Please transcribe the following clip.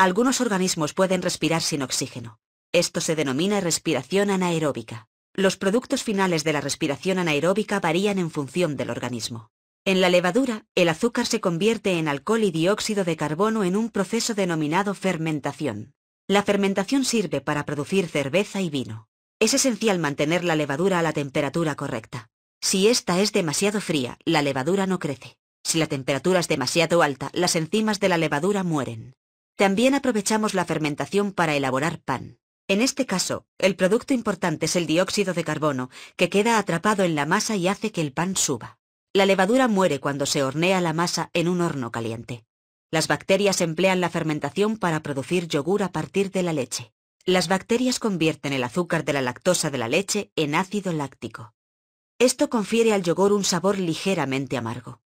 Algunos organismos pueden respirar sin oxígeno. Esto se denomina respiración anaeróbica. Los productos finales de la respiración anaeróbica varían en función del organismo. En la levadura, el azúcar se convierte en alcohol y dióxido de carbono en un proceso denominado fermentación. La fermentación sirve para producir cerveza y vino. Es esencial mantener la levadura a la temperatura correcta. Si esta es demasiado fría, la levadura no crece. Si la temperatura es demasiado alta, las enzimas de la levadura mueren. También aprovechamos la fermentación para elaborar pan. En este caso, el producto importante es el dióxido de carbono, que queda atrapado en la masa y hace que el pan suba. La levadura muere cuando se hornea la masa en un horno caliente. Las bacterias emplean la fermentación para producir yogur a partir de la leche. Las bacterias convierten el azúcar de la lactosa de la leche en ácido láctico. Esto confiere al yogur un sabor ligeramente amargo.